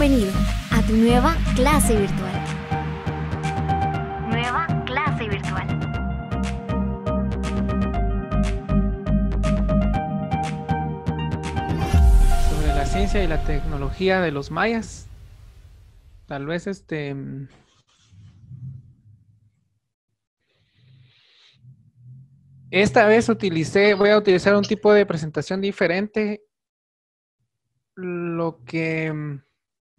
Bienvenido a tu nueva clase virtual. Nueva clase virtual. Sobre la ciencia y la tecnología de los mayas. Tal vez este... Esta vez utilicé, voy a utilizar un tipo de presentación diferente. Lo que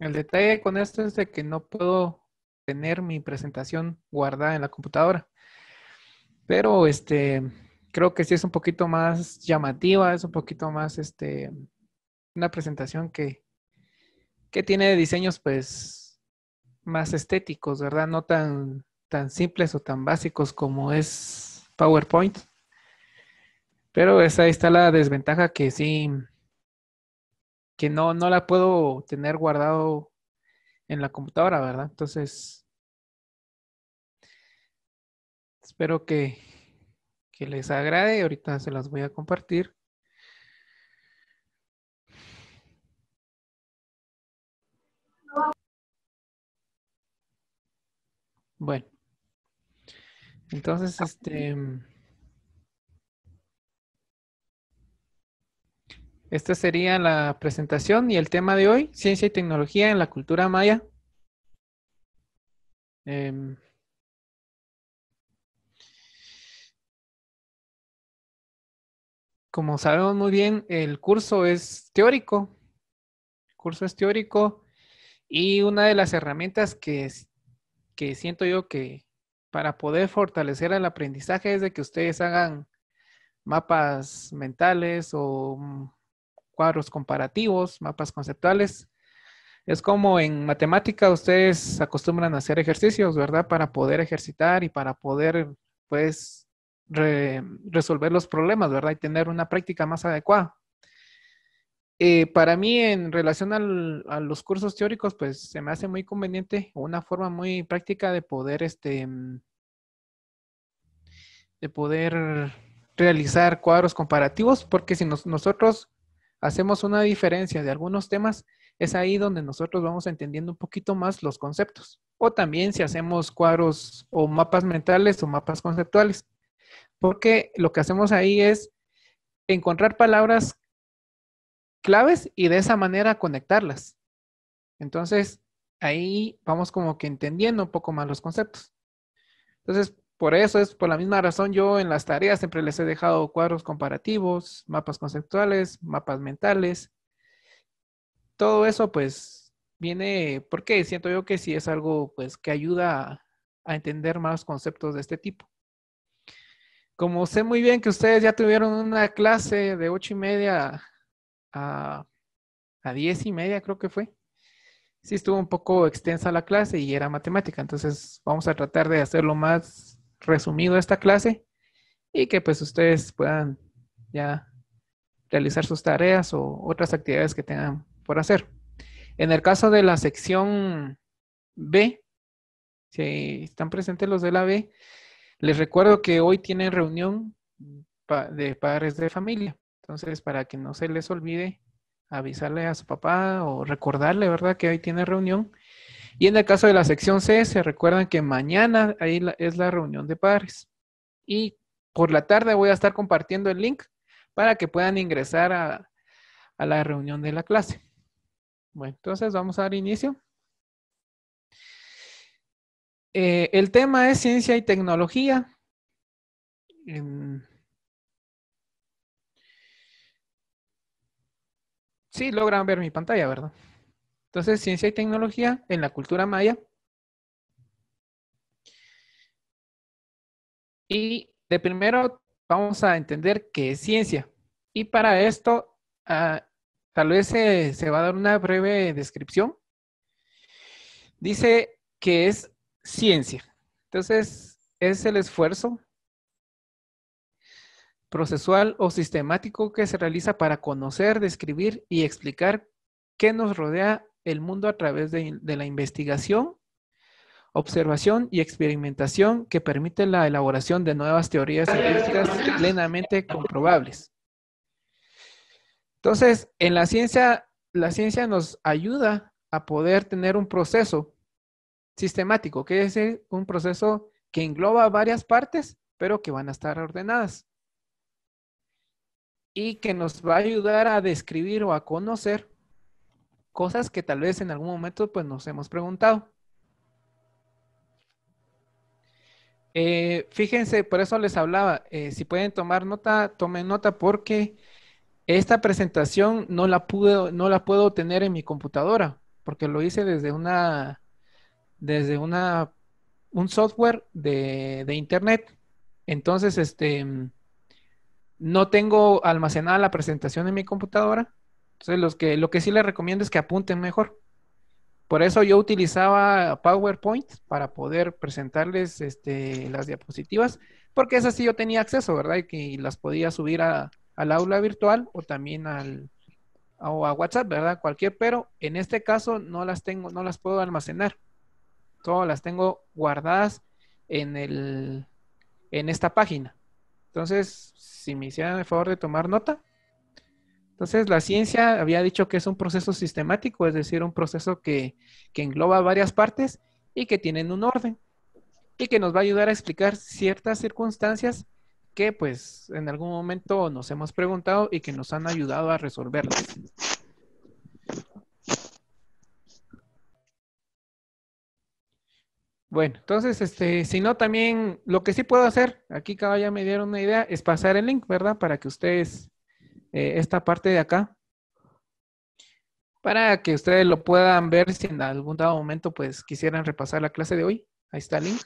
el detalle con esto es de que no puedo tener mi presentación guardada en la computadora. Pero este creo que sí es un poquito más llamativa, es un poquito más este una presentación que, que tiene diseños pues más estéticos, ¿verdad? No tan, tan simples o tan básicos como es PowerPoint. Pero esa ahí está la desventaja que sí que no, la puedo tener guardado en la computadora, ¿verdad? Entonces, espero que, que les agrade. Ahorita se las voy a compartir. Bueno, entonces, este... Esta sería la presentación y el tema de hoy, ciencia y tecnología en la cultura maya. Em, como sabemos muy bien, el curso es teórico. El curso es teórico y una de las herramientas que, que siento yo que para poder fortalecer el aprendizaje es de que ustedes hagan mapas mentales o mm, cuadros comparativos, mapas conceptuales. Es como en matemática ustedes acostumbran a hacer ejercicios, ¿verdad? Para poder ejercitar y para poder, pues, resolver los problemas, ¿verdad? Y tener una práctica más adecuada. Eh, para mí, en relación a los cursos teóricos, pues se me hace muy conveniente una forma muy práctica de poder, este, mm, de poder realizar cuadros comparativos, porque si nosotros hacemos una diferencia de algunos temas, es ahí donde nosotros vamos entendiendo un poquito más los conceptos. O también si hacemos cuadros o mapas mentales o mapas conceptuales. Porque lo que hacemos ahí es encontrar palabras claves y de esa manera conectarlas. Entonces, ahí vamos como que entendiendo un poco más los conceptos. Entonces, por eso es, por la misma razón, yo en las tareas siempre les he dejado cuadros comparativos, mapas conceptuales, mapas mentales. Todo eso, pues, viene, porque siento yo que sí es algo, pues, que ayuda a, entender más conceptos de este tipo. Como sé muy bien que ustedes ya tuvieron una clase de ocho y media a, a diez y media, creo que fue sí estuvo un poco extensa la clase y era matemática, entonces vamos a tratar de hacerlo más resumido esta clase y que pues ustedes puedan ya realizar sus tareas o otras actividades que tengan por hacer. En el caso de la sección B, si están presentes los de la B, les recuerdo que hoy tienen reunión de padres de familia. Entonces, para que no se les olvide avisarle a su papá o recordarle, ¿verdad? Que hoy tiene reunión y en el caso de la sección C, se recuerdan que mañana ahí es la reunión de padres. Y por la tarde voy a estar compartiendo el link para que puedan ingresar a, la reunión de la clase. Bueno, entonces vamos a dar inicio. Eh, el tema es ciencia y tecnología. Sí, logran ver mi pantalla, ¿verdad? Entonces, ciencia y tecnología en la cultura maya. Y de primero vamos a entender qué es ciencia. Y para esto, ah, tal vez se, se va a dar una breve descripción. Dice que es ciencia. Entonces, es el esfuerzo procesual o sistemático que se realiza para conocer, describir y explicar qué nos rodea el mundo a través de, la investigación, observación y experimentación que permite la elaboración de nuevas teorías científicas plenamente comprobables. Entonces, en la ciencia, la ciencia nos ayuda a poder tener un proceso sistemático, que es un proceso que engloba varias partes, pero que van a estar ordenadas. Y que nos va a ayudar a describir o a conocer cosas que tal vez en algún momento pues nos hemos preguntado. Eh, fíjense, por eso les hablaba, eh, si pueden tomar nota, tomen nota porque esta presentación no la no la puedo tener en mi computadora, porque lo hice desde una, desde una, un software de, de internet. Entonces, este, mm, no tengo almacenada la presentación en mi computadora, entonces, los que, lo que sí les recomiendo es que apunten mejor. Por eso yo utilizaba PowerPoint para poder presentarles este, las diapositivas, porque esas sí yo tenía acceso, ¿verdad? Y que las podía subir al aula virtual o también al, a, a WhatsApp, ¿verdad? Cualquier, pero en este caso no las tengo, no las puedo almacenar. Todas las tengo guardadas en, el, en esta página. Entonces, si me hicieran el favor de tomar nota, entonces, la ciencia había dicho que es un proceso sistemático, es decir, un proceso que, engloba varias partes y que tienen un orden y que nos va a ayudar a explicar ciertas circunstancias que pues en algún momento nos hemos preguntado y que nos han ayudado a resolverlas. Bueno, entonces, este, si no, también lo que sí puedo hacer, aquí cada ya me dieron una idea, es pasar el link, ¿verdad? Para que ustedes eh, esta parte de acá para que ustedes lo puedan ver si en algún dado momento pues quisieran repasar la clase de hoy. Ahí está el link.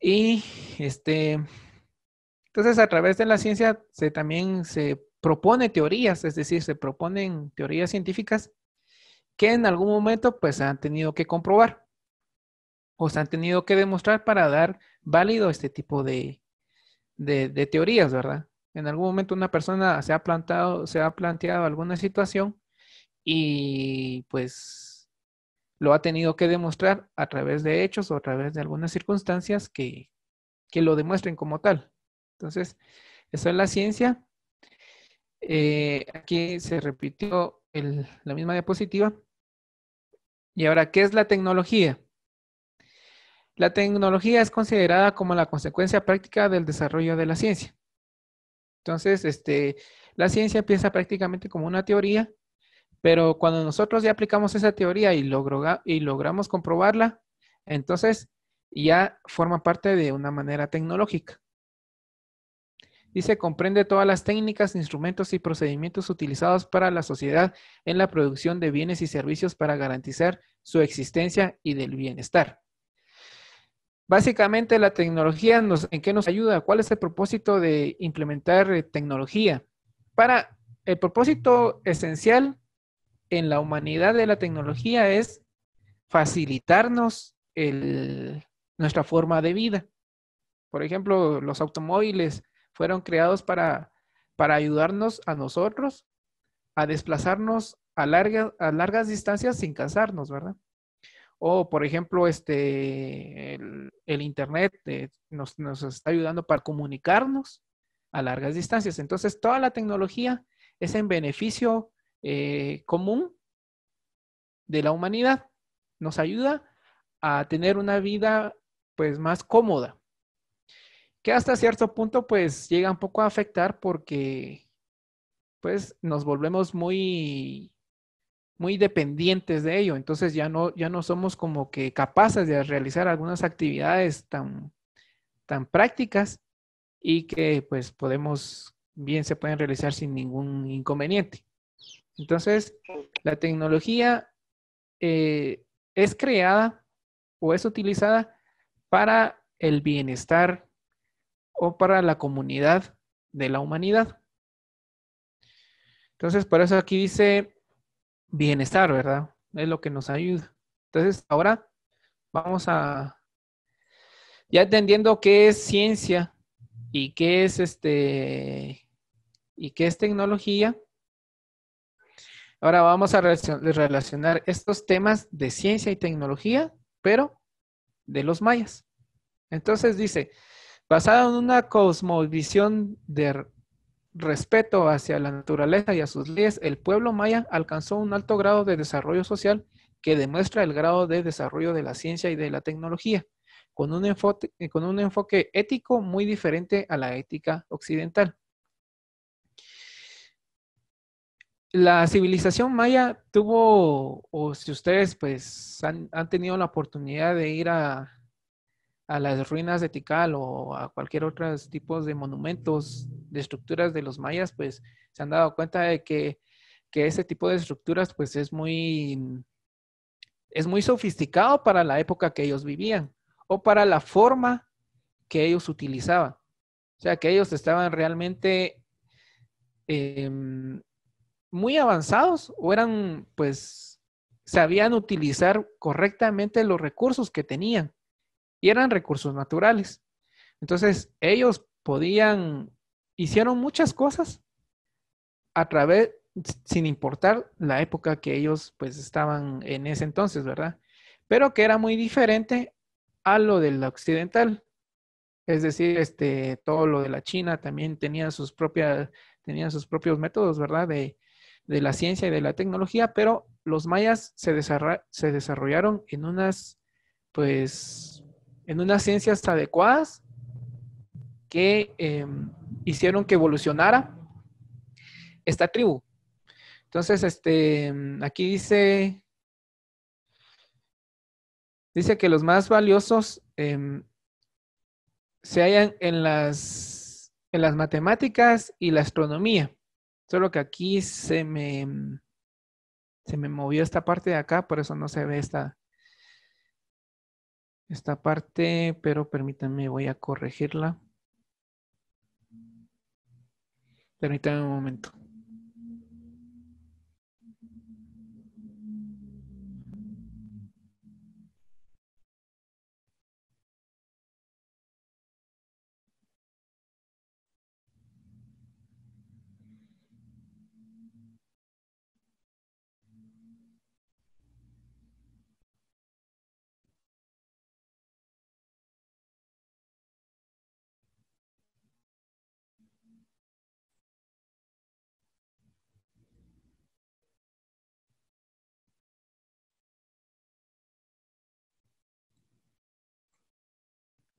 Y este, entonces a través de la ciencia se, también se propone teorías, es decir, se proponen teorías científicas que en algún momento pues han tenido que comprobar o se han tenido que demostrar para dar válido este tipo de teorías, ¿verdad? En algún momento una persona se ha plantado, se ha planteado alguna situación y pues lo ha tenido que demostrar a través de hechos o a través de algunas circunstancias que, lo demuestren como tal. Entonces, eso es la ciencia. Eh, aquí se repitió la misma diapositiva. Y ahora, ¿qué es la tecnología? La tecnología es considerada como la consecuencia práctica del desarrollo de la ciencia. Entonces, este, la ciencia empieza prácticamente como una teoría, pero cuando nosotros ya aplicamos esa teoría y, logro, y logramos comprobarla, entonces ya forma parte de una manera tecnológica. Dice, comprende todas las técnicas, instrumentos y procedimientos utilizados para la sociedad en la producción de bienes y servicios para garantizar su existencia y del bienestar. Básicamente la tecnología, nos, ¿en qué nos ayuda? ¿Cuál es el propósito de implementar eh, tecnología? Para el propósito esencial en la humanidad de la tecnología es facilitarnos nuestra forma de vida. Por ejemplo, los automóviles fueron creados para, para ayudarnos a nosotros a desplazarnos a largas, a largas distancias sin cansarnos, ¿verdad? O, por ejemplo, este, el, Internet eh, nos, está ayudando para comunicarnos a largas distancias. Entonces, toda la tecnología es en beneficio eh, común de la humanidad. Nos ayuda a tener una vida pues más cómoda, que hasta cierto punto pues llega un poco a afectar porque pues nos volvemos muy muy dependientes de ello, entonces ya no, ya no somos como que capaces de realizar algunas actividades tan, tan prácticas y que pues podemos, bien se pueden realizar sin ningún inconveniente. Entonces, la tecnología eh, es creada o es utilizada para el bienestar o para la comunidad de la humanidad. Entonces, por eso aquí dice bienestar, ¿verdad? Es lo que nos ayuda. Entonces, ahora vamos a, ya entendiendo qué es ciencia y qué es este, y qué es tecnología, ahora vamos a relacionar estos temas de ciencia y tecnología, pero de los mayas. Entonces dice, basado en una cosmovisión de respeto hacia la naturaleza y a sus leyes, el pueblo maya alcanzó un alto grado de desarrollo social que demuestra el grado de desarrollo de la ciencia y de la tecnología, con un enfoque, eh, con un enfoque ético muy diferente a la ética occidental. La civilización maya tuvo, o si ustedes pues han, han tenido la oportunidad de ir a, a las ruinas de Tikal o a cualquier otro tipo de monumentos, de estructuras de los mayas, pues se han dado cuenta de que, ese tipo de estructuras pues es muy, es muy sofisticado para la época que ellos vivían o para la forma que ellos utilizaban. O sea, que ellos estaban realmente em, muy avanzados o eran pues sabían utilizar correctamente los recursos que tenían y eran recursos naturales. Entonces, ellos podían, hicieron muchas cosas a través, sin importar la época que ellos pues estaban en ese entonces, ¿verdad? Pero que era muy diferente a lo del occidental. Es decir, este, todo lo de la China también tenía sus propias, tenían sus propios métodos, ¿verdad? De, de la ciencia y de la tecnología, pero los mayas se, se desarrollaron en unas, pues, en unas ciencias adecuadas que em, hicieron que evolucionara esta tribu. Entonces, este, em, aquí dice, dice que los más valiosos em, se hallan en las, en las matemáticas y la astronomía. Solo que aquí se me, se me movió esta parte de acá, por eso no se ve esta, esta parte, pero permítanme, voy a corregirla. Permítanme un momento.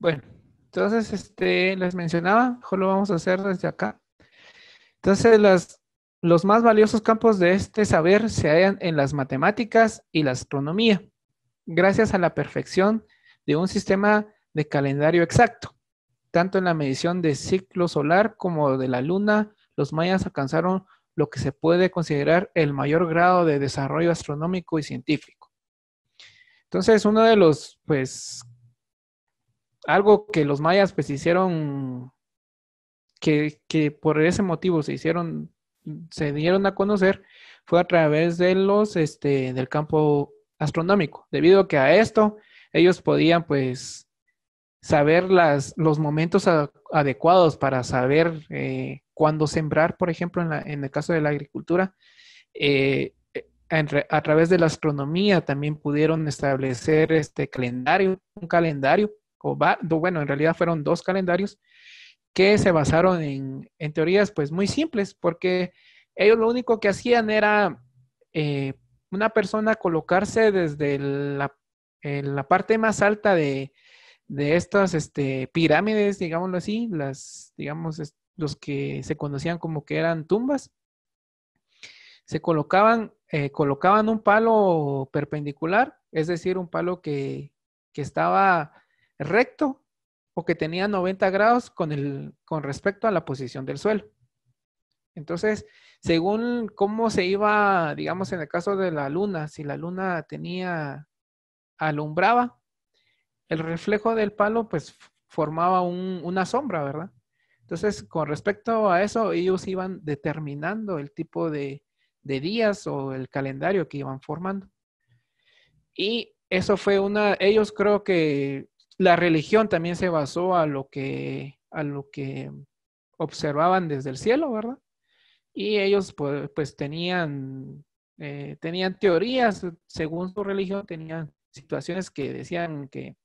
Bueno, entonces este, les mencionaba, lo vamos a hacer desde acá. Entonces, las, los más valiosos campos de este saber se hallan en las matemáticas y la astronomía, gracias a la perfección de un sistema de calendario exacto. Tanto en la medición de ciclo solar como de la luna, los mayas alcanzaron lo que se puede considerar el mayor grado de desarrollo astronómico y científico. Entonces, uno de los pues, algo que los mayas pues hicieron, que, por ese motivo se hicieron, se dieron a conocer, fue a través de los, este, del campo astronómico, debido a que a esto ellos podían pues saber las, los momentos adecuados para saber eh, cuándo sembrar, por ejemplo, en, en, el caso de la agricultura. Eh, a través de la astronomía también pudieron establecer este calendario, un calendario bueno, en realidad fueron dos calendarios que se basaron en, en, teorías pues muy simples, porque ellos lo único que hacían era eh, una persona colocarse desde la, parte más alta de, de estas este, pirámides, digámoslo así, las, digamos, los que se conocían como que eran tumbas, se colocaban, eh, colocaban un palo perpendicular, es decir, un palo que estaba recto o que tenía 90 grados con, el, con respecto a la posición del suelo. Entonces, según cómo se iba, digamos, en el caso de la luna, si la luna tenía, alumbraba, el reflejo del palo, pues formaba una sombra, ¿verdad? Entonces, con respecto a eso, ellos iban determinando el tipo de días o el calendario que iban formando. Y eso fue una, ellos creo que la religión también se basó a lo que, a lo que observaban desde el cielo, ¿verdad? Y ellos pues, pues tenían, eh, tenían teorías, según su religión, tenían situaciones que decían que,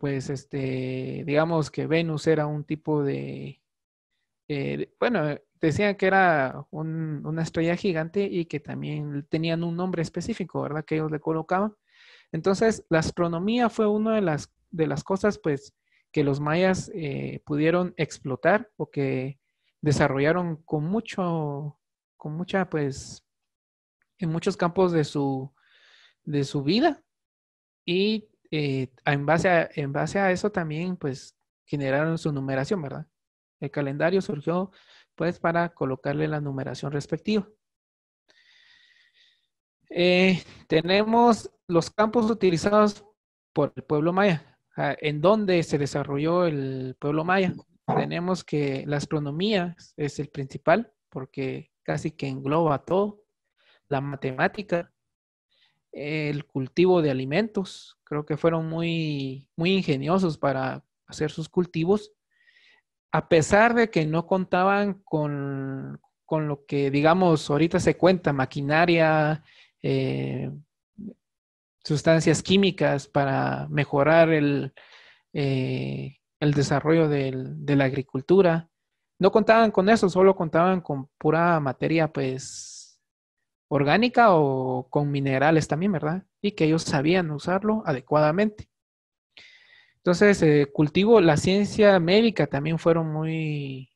pues este, digamos que Venus era un tipo de, eh, bueno, decían que era una estrella gigante y que también tenían un nombre específico, ¿verdad? Que ellos le colocaban. Entonces, la astronomía fue una de las de las cosas pues que los mayas eh, pudieron explotar o que desarrollaron con mucho, con mucha pues, en muchos campos de su, de su vida y eh, en, base a, en base a eso también pues generaron su numeración, ¿verdad? El calendario surgió pues para colocarle la numeración respectiva. Eh, tenemos los campos utilizados por el pueblo maya. Ah, en dónde se desarrolló el pueblo maya. Tenemos que la astronomía es el principal porque casi que engloba todo, la matemática, el cultivo de alimentos, creo que fueron muy, muy ingeniosos para hacer sus cultivos, a pesar de que no contaban con, con lo que, digamos, ahorita se cuenta, maquinaria, eh, sustancias químicas para mejorar el, eh, el desarrollo de la agricultura. No contaban con eso, solo contaban con pura materia, pues, orgánica o con minerales también, ¿verdad? Y que ellos sabían usarlo adecuadamente. Entonces, eh, cultivo, la ciencia médica también fueron muy,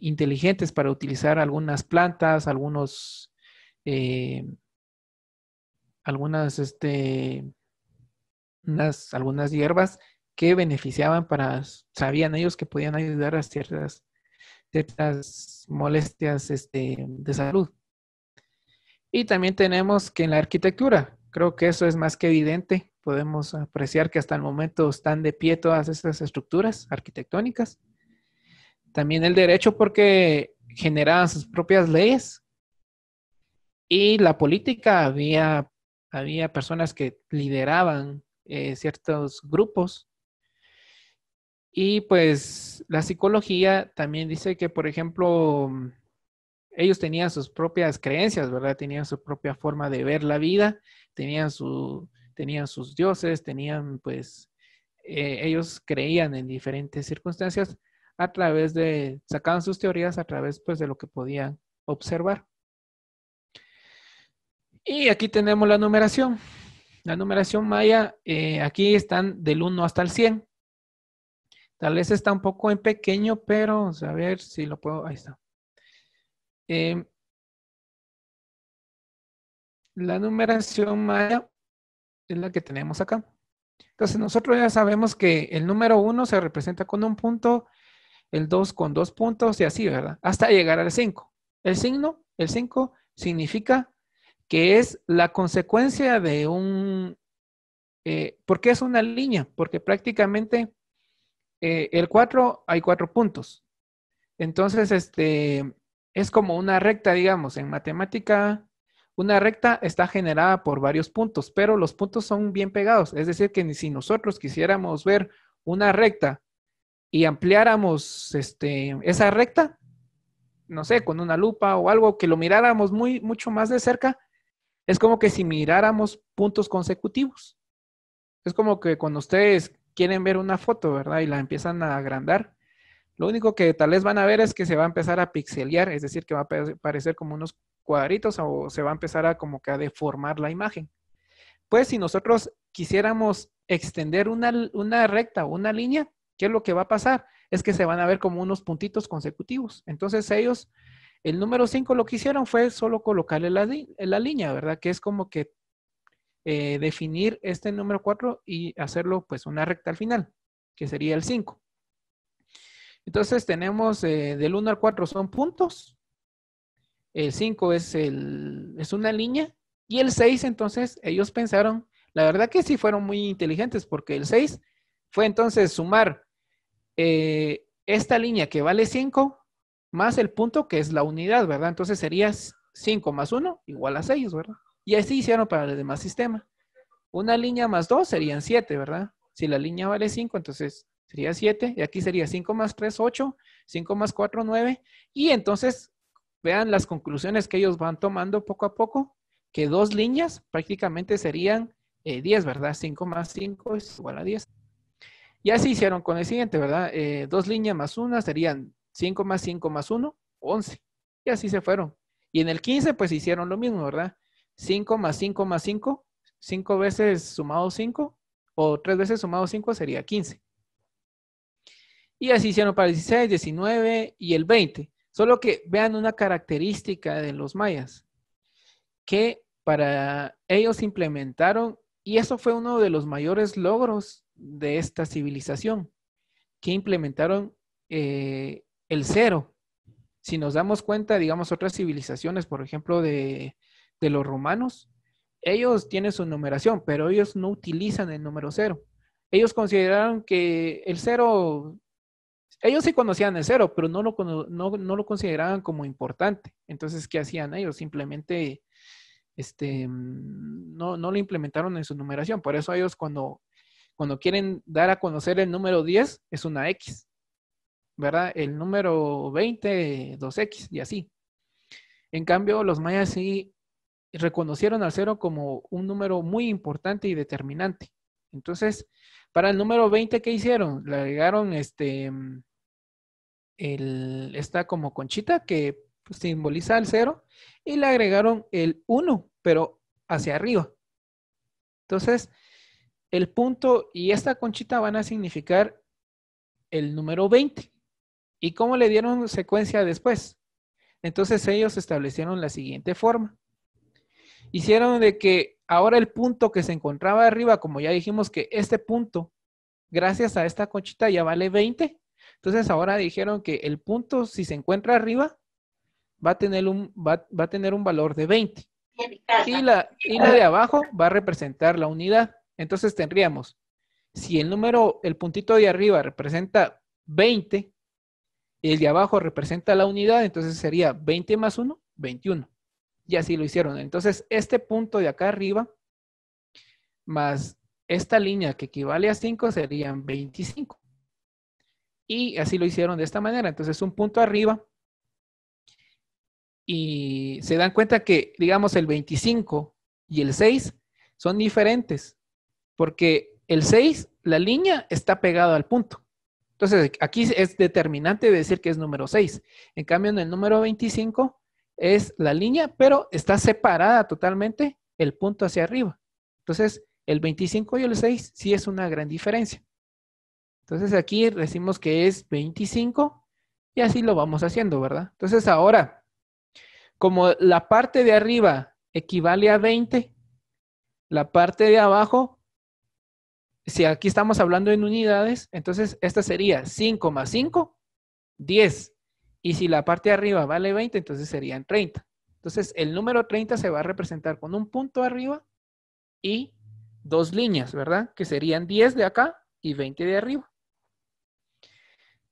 inteligentes para utilizar algunas plantas, algunos... Eh, algunas, este, algunas hierbas que beneficiaban para, sabían ellos que podían ayudar a ciertas, ciertas molestias este, de salud. Y también tenemos que en la arquitectura, creo que eso es más que evidente, podemos apreciar que hasta el momento están de pie todas estas estructuras arquitectónicas. También el derecho porque generaban sus propias leyes y la política había había personas que lideraban eh, ciertos grupos. Y pues la psicología también dice que, por ejemplo, mm, ellos tenían sus propias creencias, ¿verdad? Tenían su propia forma de ver la vida, tenían, su, tenían sus dioses, tenían pues, eh, ellos creían en diferentes circunstancias a través de, sacaban sus teorías a través pues de lo que podían observar. Y aquí tenemos la numeración. La numeración maya, eh, aquí están del 1 hasta el 100. Tal vez está un poco en pequeño, pero a ver si lo puedo. Ahí está. Eh, la numeración maya es la que tenemos acá. Entonces nosotros ya sabemos que el número 1 se representa con un punto, el 2 con dos puntos y así, ¿verdad? Hasta llegar al 5. El signo, el 5 significa que es la consecuencia de un... porque eh, ¿Por qué es una línea? Porque prácticamente eh, el 4 hay cuatro puntos. Entonces, este, es como una recta, digamos, en matemática, una recta está generada por varios puntos, pero los puntos son bien pegados. Es decir, que si nosotros quisiéramos ver una recta y ampliáramos este, esa recta, no sé, con una lupa o algo, que lo miráramos muy, mucho más de cerca, es como que si miráramos puntos consecutivos. Es como que cuando ustedes quieren ver una foto, ¿verdad? Y la empiezan a agrandar. Lo único que tal vez van a ver es que se va a empezar a pixelear, es decir, que va a parecer como unos cuadritos o se va a empezar a como que a deformar la imagen. Pues si nosotros quisiéramos extender una, recta o una línea, ¿qué es lo que va a pasar? Es que se van a ver como unos puntitos consecutivos. Entonces ellos el número 5 lo que hicieron fue solo colocarle la, la línea, ¿verdad? Que es como que eh, definir este número 4 y hacerlo pues una recta al final, que sería el 5. Entonces tenemos eh, del 1 al 4 son puntos, el 5 es, es una línea y el 6 entonces ellos pensaron, la verdad que sí fueron muy inteligentes porque el 6 fue entonces sumar eh, esta línea que vale 5 más el punto que es la unidad, ¿verdad? Entonces sería 5 más 1 igual a 6, ¿verdad? Y así hicieron para el demás sistema. Una línea más 2 serían 7, ¿verdad? Si la línea vale 5, entonces sería 7. Y aquí sería 5 más 3, 8. 5 más 4, 9. Y entonces vean las conclusiones que ellos van tomando poco a poco, que dos líneas prácticamente serían 10, eh, ¿verdad? 5 más 5 es igual a 10. Y así hicieron con el siguiente, ¿verdad? Eh, dos líneas más una serían 5 más 5 más 1, 11. Y así se fueron. Y en el 15, pues hicieron lo mismo, ¿verdad? 5 más 5 más 5, 5 veces sumado 5, o 3 veces sumado 5 sería 15. Y así hicieron para el 16, 19 y el 20. Solo que vean una característica de los mayas, que para ellos implementaron, y eso fue uno de los mayores logros de esta civilización, que implementaron eh, el cero. Si nos damos cuenta, digamos, otras civilizaciones, por ejemplo, de, los romanos, ellos tienen su numeración, pero ellos no utilizan el número cero. Ellos consideraron que el cero, ellos sí conocían el cero, pero no lo, no, lo consideraban como importante. Entonces, ¿qué hacían ellos? Simplemente este, no, lo implementaron en su numeración. Por eso ellos cuando, cuando quieren dar a conocer el número 10 es una X. ¿verdad? El número 20, 2x y así. En cambio, los mayas sí reconocieron al cero como un número muy importante y determinante. Entonces, para el número 20, ¿qué hicieron? Le agregaron este, el, esta como conchita que simboliza el cero y le agregaron el 1, pero hacia arriba. Entonces, el punto y esta conchita van a significar el número 20. ¿Y cómo le dieron secuencia después? Entonces ellos establecieron la siguiente forma. Hicieron de que ahora el punto que se encontraba arriba, como ya dijimos que este punto, gracias a esta conchita, ya vale 20. Entonces ahora dijeron que el punto, si se encuentra arriba, va a tener un, a tener un valor de 20. Y la, y la de abajo va a representar la unidad. Entonces tendríamos, si el número, el puntito de arriba representa 20, el de abajo representa la unidad, entonces sería 20 más 1, 21. Y así lo hicieron. Entonces, este punto de acá arriba más esta línea que equivale a 5 serían 25. Y así lo hicieron de esta manera. Entonces, un punto arriba. Y se dan cuenta que, digamos, el 25 y el 6 son diferentes. Porque el 6, la línea está pegada al punto. Entonces, aquí es determinante decir que es número 6. En cambio, en el número 25 es la línea, pero está separada totalmente el punto hacia arriba. Entonces, el 25 y el 6 sí es una gran diferencia. Entonces, aquí decimos que es 25 y así lo vamos haciendo, ¿verdad? Entonces, ahora, como la parte de arriba equivale a 20, la parte de abajo si aquí estamos hablando en unidades, entonces esta sería 5 más 5, 10. Y si la parte de arriba vale 20, entonces serían 30. Entonces el número 30 se va a representar con un punto arriba y dos líneas, ¿verdad? Que serían 10 de acá y 20 de arriba.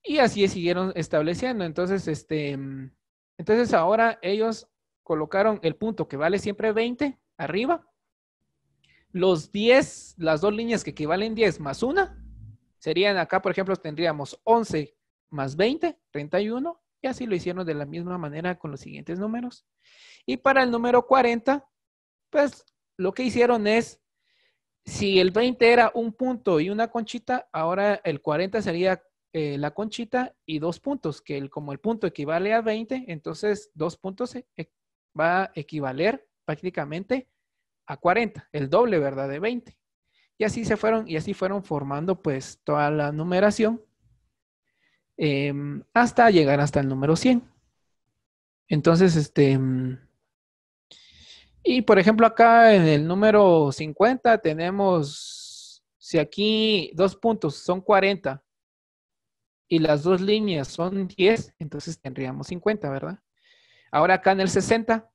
Y así siguieron estableciendo. Entonces, este, mm, entonces ahora ellos colocaron el punto que vale siempre 20 arriba los 10, las dos líneas que equivalen 10 más 1, serían acá, por ejemplo, tendríamos 11 más 20, 31, y así lo hicieron de la misma manera con los siguientes números. Y para el número 40, pues lo que hicieron es, si el 20 era un punto y una conchita, ahora el 40 sería eh, la conchita y dos puntos, que el, como el punto equivale a 20, entonces dos puntos e, va a equivaler prácticamente a 40, el doble, ¿verdad? De 20. Y así se fueron, y así fueron formando pues toda la numeración em, hasta llegar hasta el número 100. Entonces, este... Em, y por ejemplo acá en el número 50 tenemos, si aquí dos puntos son 40 y las dos líneas son 10, entonces tendríamos 50, ¿verdad? Ahora acá en el 60,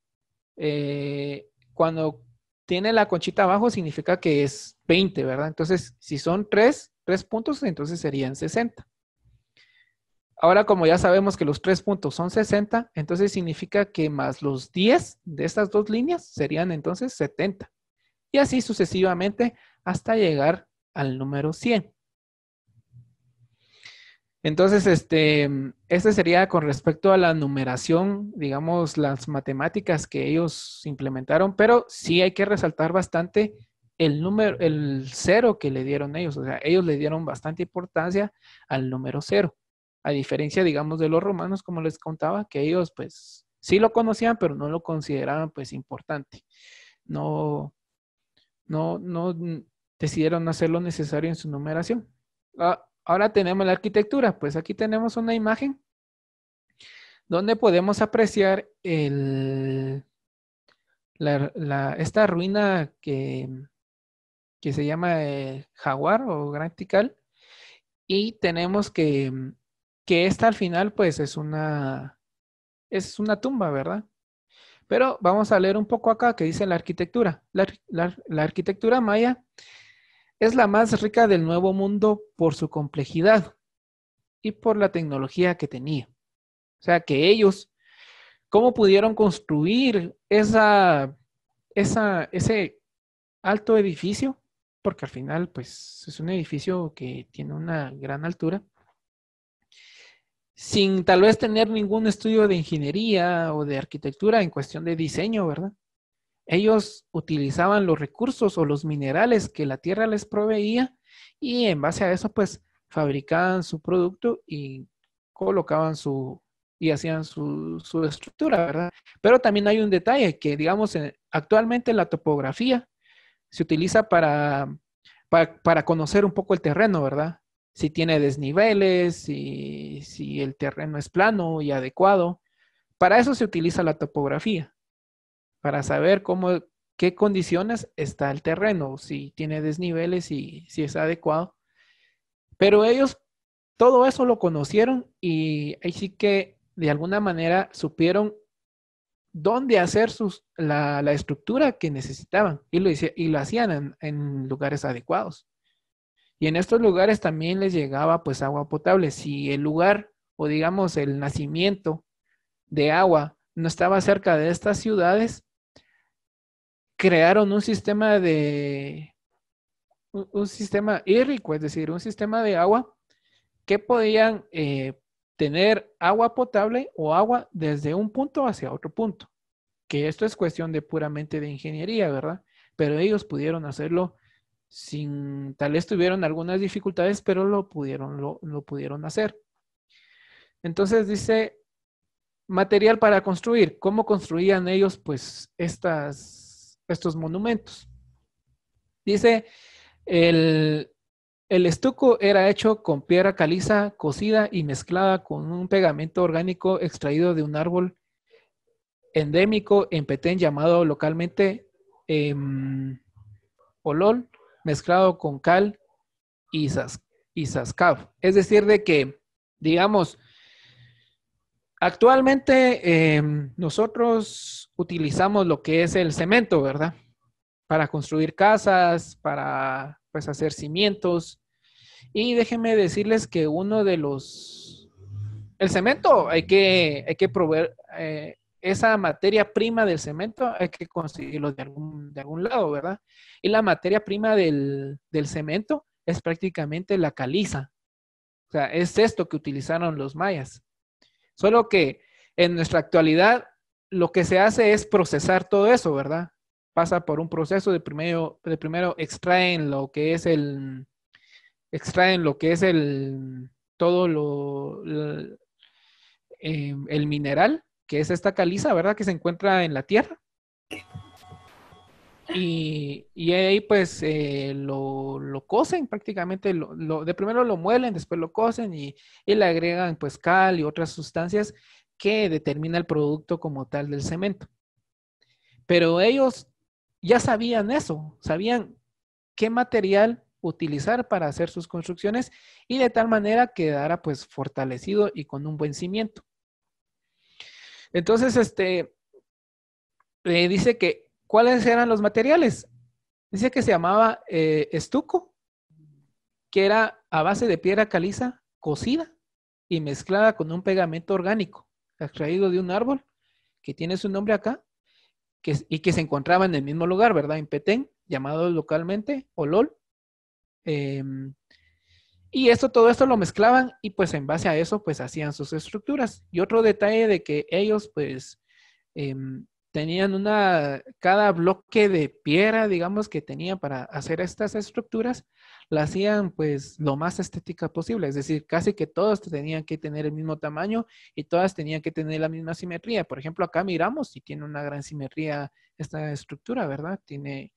eh, cuando tiene la conchita abajo, significa que es 20, ¿verdad? Entonces, si son 3, 3 puntos, entonces serían 60. Ahora, como ya sabemos que los 3 puntos son 60, entonces significa que más los 10 de estas dos líneas serían entonces 70. Y así sucesivamente hasta llegar al número 100. Entonces, este, este sería con respecto a la numeración, digamos, las matemáticas que ellos implementaron, pero sí hay que resaltar bastante el número, el cero que le dieron ellos. O sea, ellos le dieron bastante importancia al número cero. A diferencia, digamos, de los romanos, como les contaba, que ellos, pues, sí lo conocían, pero no lo consideraban, pues, importante. No, no, no decidieron hacer lo necesario en su numeración. Ah, Ahora tenemos la arquitectura. Pues aquí tenemos una imagen donde podemos apreciar esta ruina que, que se llama eh, Jaguar o Gran tical, Y tenemos que, que esta al final pues es una, es una tumba, ¿verdad? Pero vamos a leer un poco acá que dice la arquitectura. la, arquitectura maya es la más rica del Nuevo Mundo por su complejidad y por la tecnología que tenía. O sea, que ellos, ¿cómo pudieron construir esa, esa, ese alto edificio? Porque al final, pues, es un edificio que tiene una gran altura sin tal vez tener ningún estudio de ingeniería o de arquitectura en cuestión de diseño, ¿verdad? Ellos utilizaban los recursos o los minerales que la tierra les proveía y en base a eso pues fabricaban su producto y colocaban su y hacían su, estructura, ¿verdad? Pero también hay un detalle que, digamos, actualmente la topografía se utiliza para, conocer un poco el terreno, ¿verdad? Si tiene desniveles, si el terreno es plano y adecuado. Para eso se utiliza la topografía para saber cómo, qué condiciones está el terreno, si tiene desniveles y si es adecuado. Pero ellos todo eso lo conocieron y ahí sí que de alguna manera supieron dónde hacer sus, la, estructura que necesitaban y lo, y lo hacían en, en, lugares adecuados. Y en estos lugares también les llegaba pues agua potable. Si el lugar o digamos el nacimiento de agua no estaba cerca de estas ciudades, crearon un sistema de, un, sistema hídrico, es decir, un sistema de agua que podían eh, tener agua potable o agua desde un punto hacia otro punto. Que esto es cuestión de puramente de ingeniería, ¿verdad? Pero ellos pudieron hacerlo sin, tal vez tuvieron algunas dificultades, pero lo pudieron, lo pudieron hacer. Entonces dice, material para construir. ¿Cómo construían ellos pues estas estos monumentos. Dice, el, el estuco era hecho con piedra caliza cocida y mezclada con un pegamento orgánico extraído de un árbol endémico en Petén llamado localmente em, olol, mezclado con cal y, sas, y Es decir, de que, digamos, Actualmente em, nosotros utilizamos lo que es el cemento, ¿verdad? Para construir casas, para pues hacer cimientos. Y déjenme decirles que uno de los... El cemento hay que, proveer eh, esa materia prima del cemento, hay que conseguirlo de algún, de algún lado, ¿verdad? Y la materia prima del, del cemento es prácticamente la caliza. O sea, es esto que utilizaron los mayas Solo que en nuestra actualidad lo que se hace es procesar todo eso, ¿verdad? Pasa por un proceso de primero, de primero extraen lo que es el, extraen lo que es el, todo lo, el, eh, el mineral, que es esta caliza, ¿verdad? Que se encuentra en la tierra. Y, ahí pues eh, lo, lo, prácticamente, lo, de primero lo muelen, después lo cosen y, le agregan pues cal y otras sustancias que determina el producto como tal del cemento. Pero ellos ya sabían eso, sabían qué material utilizar para hacer sus construcciones y de tal manera quedara pues fortalecido y con un buen cimiento. Entonces, este, le eh, dice que ¿Cuáles eran los materiales? Dice que se llamaba eh, estuco, que era a base de piedra caliza cocida y mezclada con un pegamento orgánico extraído de un árbol que tiene su nombre acá y que se encontraba en el mismo lugar, ¿verdad? En Petén, llamado localmente Olol. Em, y esto, todo esto lo mezclaban y pues en base a eso pues hacían sus estructuras. Y otro detalle de que ellos pues em, tenían una, cada bloque de piedra, digamos, que tenía para hacer estas estructuras, la hacían pues lo más estética posible, es decir, casi que todas tenían que tener el mismo tamaño y todas tenían que tener la misma simetría. Por ejemplo, acá miramos si tiene una gran simetría esta estructura, ¿verdad? Tiene,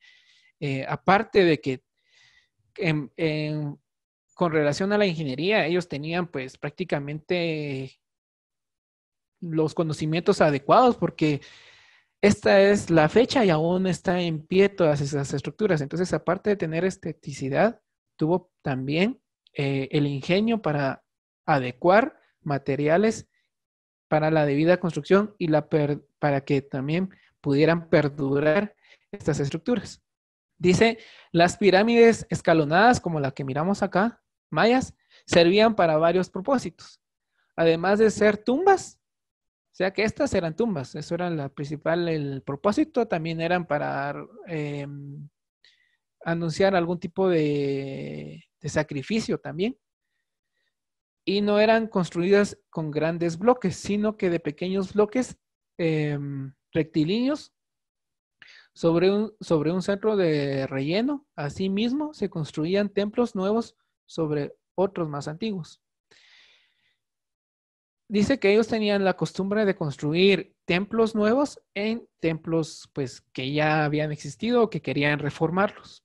eh, aparte de que con relación a la ingeniería, ellos tenían pues prácticamente los conocimientos adecuados porque esta es la fecha y aún está en pie todas esas estructuras. Entonces, aparte de tener esteticidad, tuvo también eh, el ingenio para adecuar materiales para la debida construcción y la para que también pudieran perdurar estas estructuras. Dice, las pirámides escalonadas como la que miramos acá, mayas, servían para varios propósitos. Además de ser tumbas, o sea que estas eran tumbas, eso era la principal, el propósito también eran para em, anunciar algún tipo de, sacrificio también. Y no eran construidas con grandes bloques, sino que de pequeños bloques em, rectilíneos sobre un, sobre un centro de relleno. Asimismo, se construían templos nuevos sobre otros más antiguos dice que ellos tenían la costumbre de construir templos nuevos en templos pues que ya habían existido o que querían reformarlos.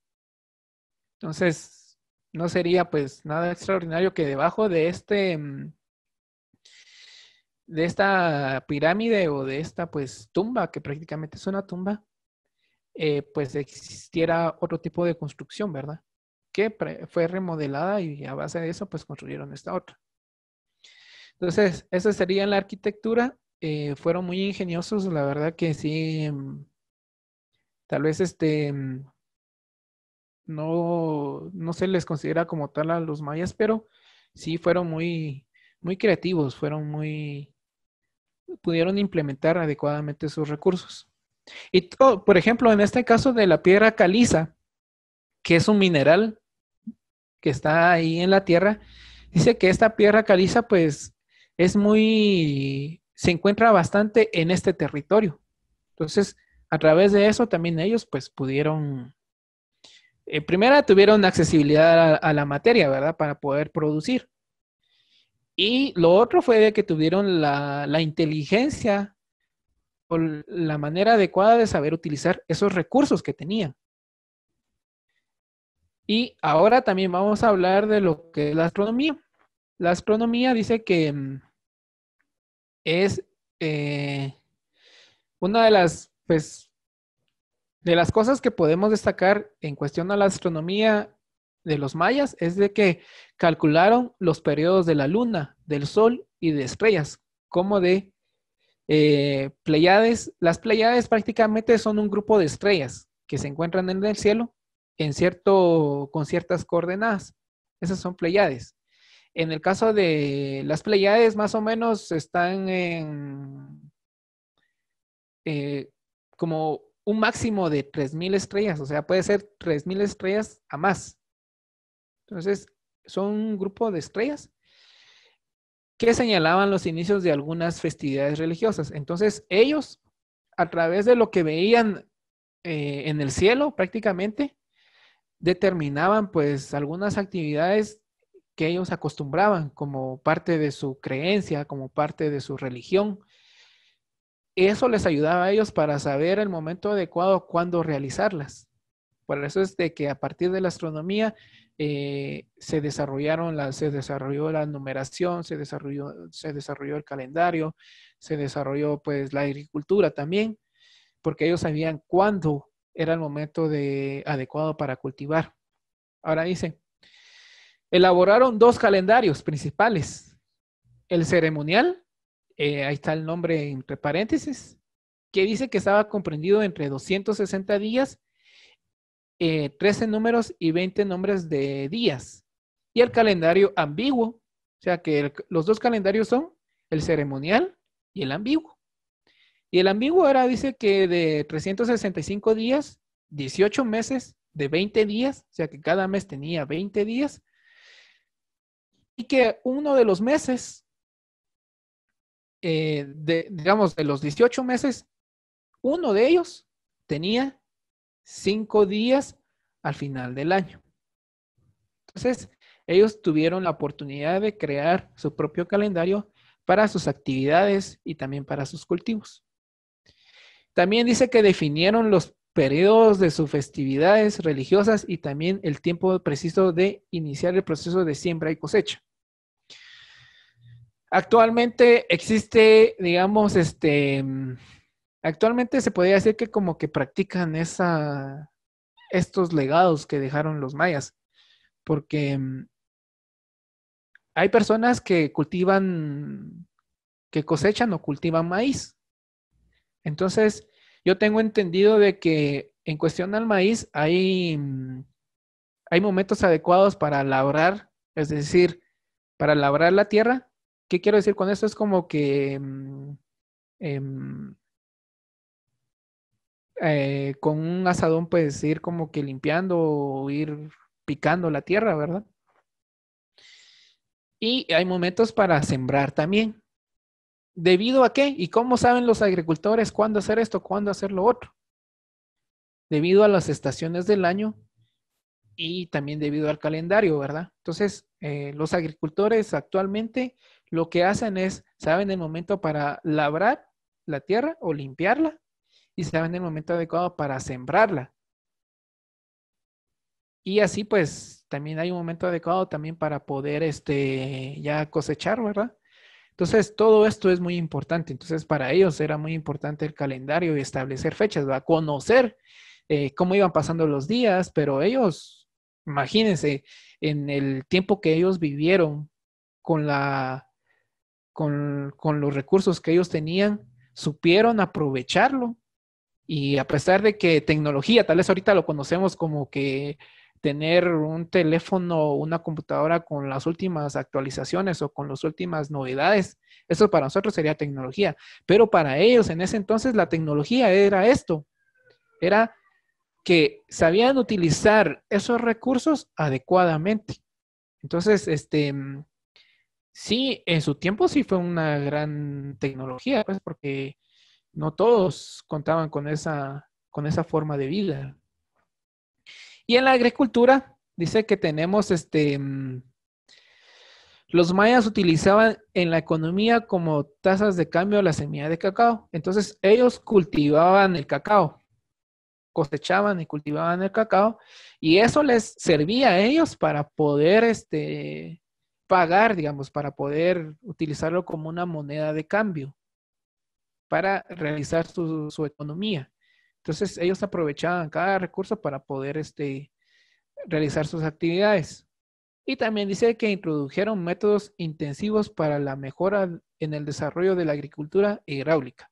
Entonces, no sería pues nada extraordinario que debajo de este mm, de esta pirámide o de esta pues tumba, que prácticamente es una tumba, eh, pues existiera otro tipo de construcción, ¿verdad? Que fue remodelada y a base de eso pues construyeron esta otra. Entonces, esa sería la arquitectura. Eh, fueron muy ingeniosos, la verdad que sí. Em, tal vez este em, no, se les considera como tal a los mayas, pero sí fueron muy, muy creativos, fueron muy, pudieron implementar adecuadamente sus recursos. Y todo, por ejemplo, en este caso de la piedra caliza, que es un mineral que está ahí en la tierra, dice que esta piedra caliza pues es muy, se encuentra bastante en este territorio. Entonces, a través de eso también ellos pues pudieron, eh, primera tuvieron accesibilidad a, la materia, ¿verdad? Para poder producir. Y lo otro fue de que tuvieron la, la inteligencia o la manera adecuada de saber utilizar esos recursos que tenían. Y ahora también vamos a hablar de lo que es la astronomía. La astronomía dice que mm, es eh, una de las, pues, de las cosas que podemos destacar en cuestión a la astronomía de los mayas es de que calcularon los periodos de la luna, del sol y de estrellas, como de eh, Pleiades. Las Pleiades prácticamente son un grupo de estrellas que se encuentran en el cielo en cierto, con ciertas coordenadas. Esas son Pleiades. En el caso de las Pleiades, más o menos están en eh, como un máximo de 3.000 estrellas, o sea, puede ser 3.000 estrellas a más. Entonces, son un grupo de estrellas que señalaban los inicios de algunas festividades religiosas. Entonces, ellos, a través de lo que veían eh, en el cielo prácticamente, determinaban pues algunas actividades que ellos acostumbraban como parte de su creencia, como parte de su religión. Eso les ayudaba a ellos para saber el momento adecuado cuándo realizarlas. Por eso es de que a partir de la astronomía eh, se desarrollaron se desarrolló la numeración, se desarrolló, se desarrolló el calendario, se desarrolló pues la agricultura también, porque ellos sabían cuándo era el momento de, adecuado para cultivar. Ahora dice, elaboraron dos calendarios principales. El ceremonial, eh, ahí está el nombre entre paréntesis, que dice que estaba comprendido entre 260 días, 13 eh, números y 20 nombres de días. Y el calendario ambiguo, o sea que los dos calendarios son el ceremonial y el ambiguo. Y el ambiguo ahora dice que de 365 días, 18 meses, de 20 días, o sea que cada mes tenía 20 días, y que uno de los meses, eh, de, digamos, de los 18 meses, uno de ellos tenía cinco días al final del año. Entonces, ellos tuvieron la oportunidad de crear su propio calendario para sus actividades y también para sus cultivos. También dice que definieron los periodos de sus festividades religiosas y también el tiempo preciso de iniciar el proceso de siembra y cosecha. Actualmente existe, digamos, este, mm, actualmente se podría decir que como que practican esa, estos legados que dejaron los mayas, porque mm, hay personas que cultivan, que cosechan o cultivan maíz. Entonces, yo tengo entendido de que en cuestión al maíz hay, mm, hay momentos adecuados para labrar, es decir, para labrar la tierra ¿Qué quiero decir con esto? Es como que mm, em, eh, con un asadón puedes ir como que limpiando o ir picando la tierra, ¿verdad? Y hay momentos para sembrar también. ¿Debido a qué? ¿Y cómo saben los agricultores cuándo hacer esto, cuándo hacer lo otro? Debido a las estaciones del año y también debido al calendario, ¿verdad? Entonces, eh, los agricultores actualmente lo que hacen es, saben el momento para labrar la tierra o limpiarla y saben el momento adecuado para sembrarla. Y así pues también hay un momento adecuado también para poder este, ya cosechar, ¿verdad? Entonces todo esto es muy importante. Entonces para ellos era muy importante el calendario y establecer fechas, ¿verdad? Conocer eh, cómo iban pasando los días, pero ellos, imagínense, en el tiempo que ellos vivieron con la con, los recursos que ellos tenían, supieron aprovecharlo. Y a pesar de que tecnología, tal vez ahorita lo conocemos como que tener un teléfono, o una computadora con las últimas actualizaciones o con las últimas novedades, eso para nosotros sería tecnología. Pero para ellos en ese entonces la tecnología era esto, era que sabían utilizar esos recursos adecuadamente. Entonces, este, sí, en su tiempo sí fue una gran tecnología, pues porque no todos contaban con esa, con esa forma de vida. Y en la agricultura dice que tenemos este... Mm, los mayas utilizaban en la economía como tasas de cambio la semilla de cacao. Entonces ellos cultivaban el cacao, cosechaban y cultivaban el cacao y eso les servía a ellos para poder este, pagar, digamos, para poder utilizarlo como una moneda de cambio para realizar su, economía. Entonces, ellos aprovechaban cada recurso para poder este, realizar sus actividades. Y también dice que introdujeron métodos intensivos para la mejora en el desarrollo de la agricultura hidráulica.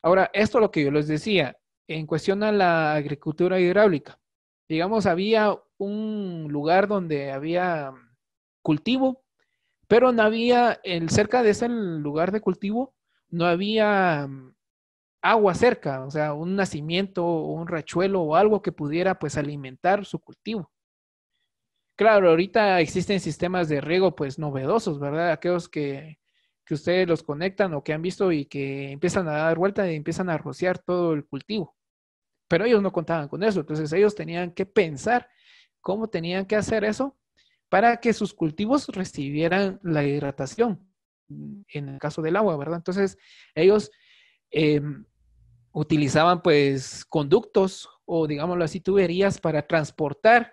Ahora, esto es lo que yo les decía, en cuestión a la agricultura hidráulica. Digamos, había un lugar donde había cultivo, pero no había, el, cerca de ese lugar de cultivo, no había mm, agua cerca, o sea, un nacimiento o un rachuelo o algo que pudiera pues alimentar su cultivo. Claro, ahorita existen sistemas de riego pues novedosos, ¿verdad? Aquellos que, que ustedes los conectan o que han visto y que empiezan a dar vuelta y empiezan a rociar todo el cultivo. Pero ellos no contaban con eso, entonces ellos tenían que pensar cómo tenían que hacer eso para que sus cultivos recibieran la hidratación, mm, en el caso del agua, ¿verdad? Entonces, ellos em, utilizaban pues conductos o digámoslo así, tuberías para transportar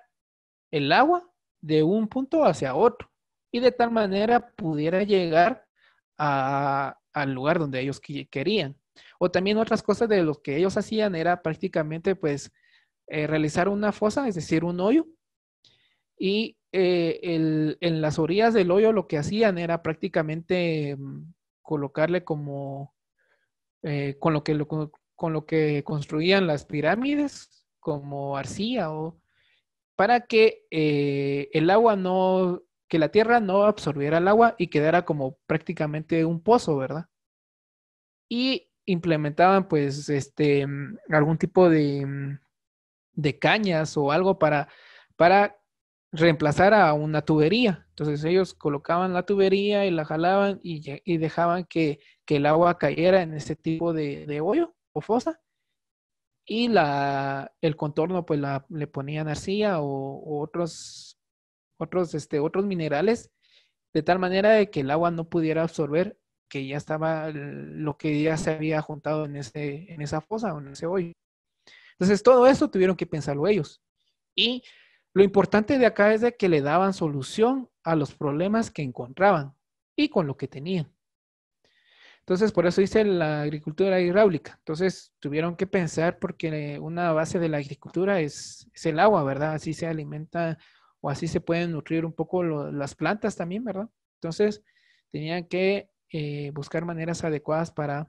el agua de un punto hacia otro y de tal manera pudiera llegar al lugar donde ellos querían. O también otras cosas de lo que ellos hacían era prácticamente pues eh, realizar una fosa, es decir, un hoyo, y eh, en las orillas del hoyo lo que hacían era prácticamente mm, colocarle como eh, con, lo que, lo que construían las pirámides, como arcilla, o, para que eh, el agua no, que la tierra no absorbiera el agua y quedara como prácticamente un pozo, ¿verdad? Y implementaban pues este mm, algún tipo de, mm, de cañas o algo para, para reemplazar a una tubería. Entonces ellos colocaban la tubería y la jalaban y, dejaban que, el agua cayera en ese tipo de, hoyo o fosa. Y la, el contorno pues la, le ponían arcilla o, otros, otros, este, otros minerales de tal manera de que el agua no pudiera absorber que ya estaba lo que ya se había juntado en, ese, en esa fosa o en ese hoyo. Entonces todo eso tuvieron que pensarlo ellos. Y lo importante de acá es de que le daban solución a los problemas que encontraban y con lo que tenían. Entonces, por eso dice la agricultura hidráulica. Entonces, tuvieron que pensar porque una base de la agricultura es, el agua, ¿verdad? Así se alimenta o así se pueden nutrir un poco las plantas también, ¿verdad? Entonces, tenían que eh, buscar maneras adecuadas para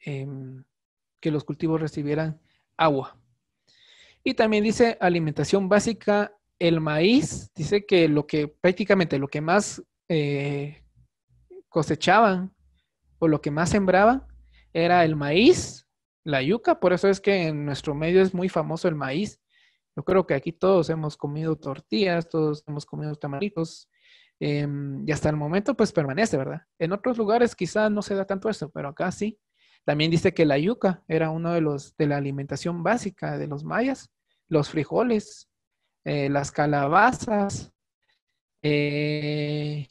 em, que los cultivos recibieran agua. Y también dice alimentación básica, el maíz, dice que lo que prácticamente lo que más eh, cosechaban o lo que más sembraban era el maíz, la yuca, por eso es que en nuestro medio es muy famoso el maíz. Yo creo que aquí todos hemos comido tortillas, todos hemos comido tamaritos. Em, y hasta el momento pues permanece, ¿verdad? En otros lugares quizás no se da tanto eso, pero acá sí. También dice que la yuca era uno de los de la alimentación básica de los mayas los frijoles, eh, las calabazas, eh,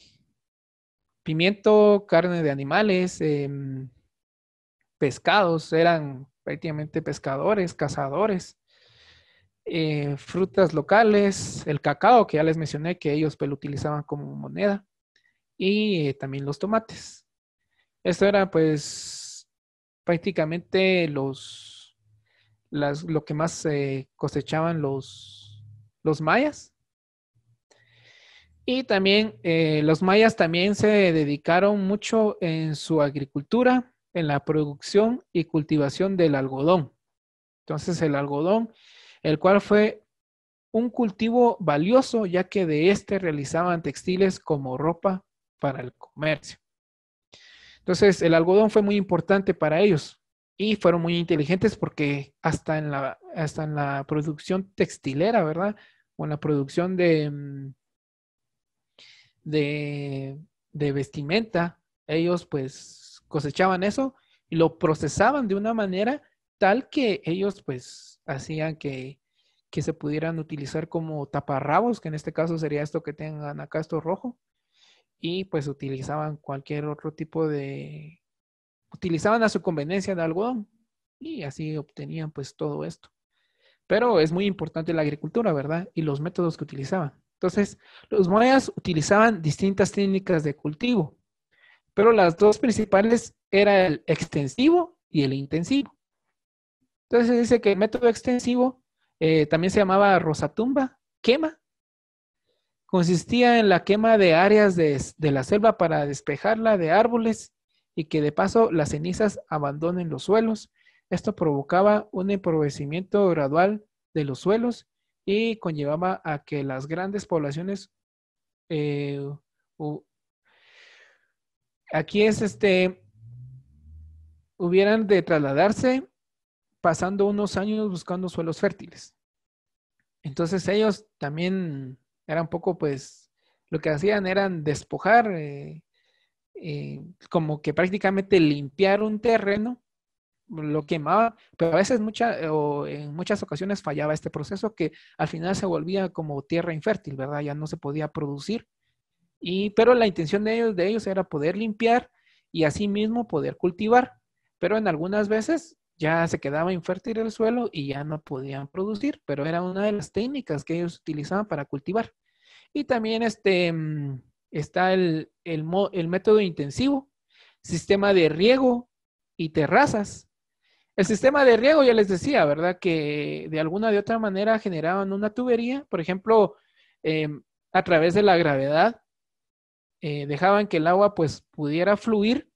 pimiento, carne de animales, em, pescados, eran prácticamente pescadores, cazadores, eh, frutas locales, el cacao, que ya les mencioné que ellos pues, lo utilizaban como moneda, y también los tomates. Esto era pues prácticamente los lo que más cosechaban los, los mayas. Y también eh, los mayas también se dedicaron mucho en su agricultura, en la producción y cultivación del algodón. Entonces el algodón, el cual fue un cultivo valioso ya que de este realizaban textiles como ropa para el comercio. Entonces el algodón fue muy importante para ellos. Y fueron muy inteligentes porque hasta en la, hasta en la producción textilera, ¿verdad? O en la producción mm, de, de, vestimenta, ellos pues cosechaban eso y lo procesaban de una manera tal que ellos pues hacían que, que se pudieran utilizar como taparrabos, que en este caso sería esto que tengan acá, esto rojo, y pues utilizaban cualquier otro tipo de, utilizaban a su conveniencia de algodón y así obtenían pues todo esto. Pero es muy importante la agricultura, ¿verdad? Y los métodos que utilizaban. Entonces, los mayas utilizaban distintas técnicas de cultivo, pero las dos principales era el extensivo y el intensivo. Entonces se dice que el método extensivo eh, también se llamaba rosatumba, quema. Consistía en la quema de áreas de, de la selva para despejarla de árboles y que de paso las cenizas abandonen los suelos. Esto provocaba un empobrecimiento gradual de los suelos y conllevaba a que las grandes poblaciones eh, aquí es este hubieran de trasladarse pasando unos años buscando suelos fértiles. Entonces ellos también eran poco pues lo que hacían eran despojar eh, eh, como que prácticamente limpiar un terreno, lo quemaba, pero a veces mucha, o en muchas ocasiones fallaba este proceso que al final se volvía como tierra infértil, ¿verdad? Ya no se podía producir. Y, pero la intención de ellos, de ellos era poder limpiar y asimismo poder cultivar, pero en algunas veces ya se quedaba infértil el suelo y ya no podían producir, pero era una de las técnicas que ellos utilizaban para cultivar. Y también este, mm, está el, el, método intensivo, sistema de riego y terrazas. El sistema de riego, ya les decía, ¿verdad? Que de alguna de otra manera generaban una tubería, por ejemplo, em, a través de la gravedad, eh, dejaban que el agua pues pudiera fluir,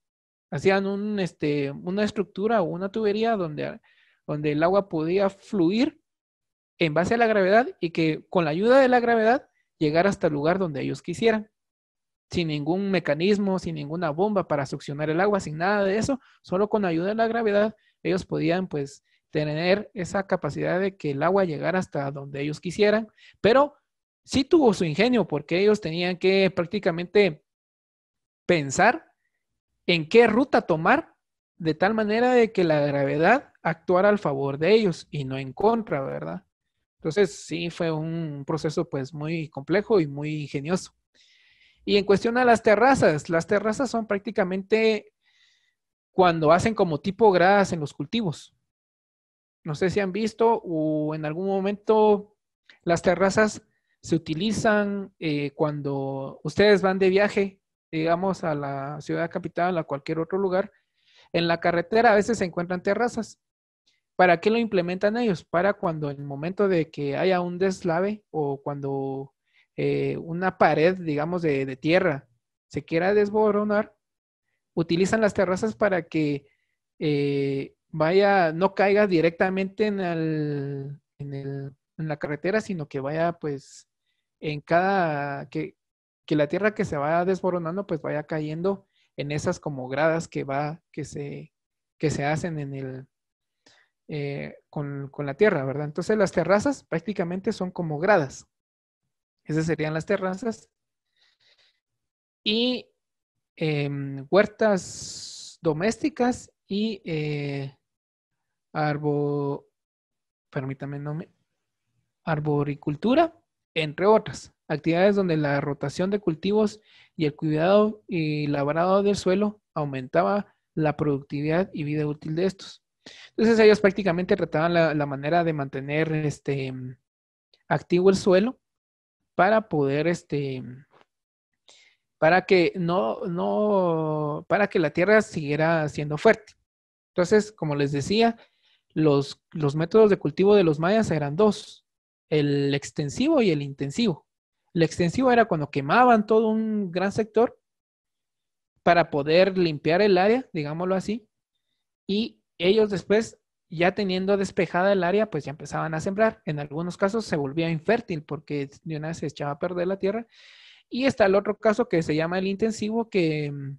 hacían un, este, una estructura o una tubería donde, donde el agua podía fluir en base a la gravedad y que con la ayuda de la gravedad llegara hasta el lugar donde ellos quisieran sin ningún mecanismo, sin ninguna bomba para succionar el agua, sin nada de eso, solo con ayuda de la gravedad, ellos podían pues tener esa capacidad de que el agua llegara hasta donde ellos quisieran, pero sí tuvo su ingenio porque ellos tenían que prácticamente pensar en qué ruta tomar de tal manera de que la gravedad actuara al favor de ellos y no en contra, ¿verdad? Entonces sí fue un proceso pues muy complejo y muy ingenioso. Y en cuestión a las terrazas, las terrazas son prácticamente cuando hacen como tipo gradas en los cultivos. No sé si han visto o en algún momento las terrazas se utilizan eh, cuando ustedes van de viaje, digamos, a la ciudad capital, a cualquier otro lugar. En la carretera a veces se encuentran terrazas. ¿Para qué lo implementan ellos? Para cuando en el momento de que haya un deslave o cuando eh, una pared, digamos, de, tierra se quiera desboronar, utilizan las terrazas para que eh, vaya, no caiga directamente en, en, la carretera, sino que vaya, pues, en cada, que, la tierra que se va desboronando, pues vaya cayendo en esas como gradas que va, que se, que se hacen en el, eh, con, con, la tierra, ¿verdad? Entonces las terrazas prácticamente son como gradas, esas serían las terrazas. Y em, huertas domésticas y eh, arbo, arboricultura, entre otras. Actividades donde la rotación de cultivos y el cuidado y labrado del suelo aumentaba la productividad y vida útil de estos. Entonces ellos prácticamente trataban la, la manera de mantener este, activo el suelo para poder, este, para que no, no, para que la tierra siguiera siendo fuerte. Entonces, como les decía, los, los métodos de cultivo de los mayas eran dos, el extensivo y el intensivo. El extensivo era cuando quemaban todo un gran sector para poder limpiar el área, digámoslo así, y ellos después ya teniendo despejada el área, pues ya empezaban a sembrar. En algunos casos se volvía infértil porque de una vez se echaba a perder la tierra. Y está el otro caso que se llama el intensivo, que, mm,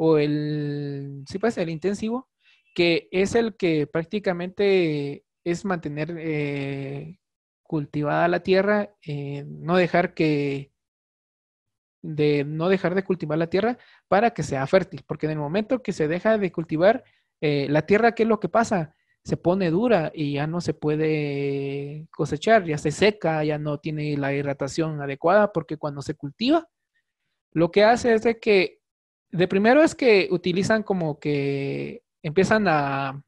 o el, sí pues, el intensivo, que es el que prácticamente es mantener eh, cultivada la tierra, eh, no dejar que, de no dejar de cultivar la tierra para que sea fértil, porque en el momento que se deja de cultivar, eh, la tierra, ¿qué es lo que pasa? Se pone dura y ya no se puede cosechar, ya se seca, ya no tiene la hidratación adecuada porque cuando se cultiva, lo que hace es de que, de primero es que utilizan como que empiezan a,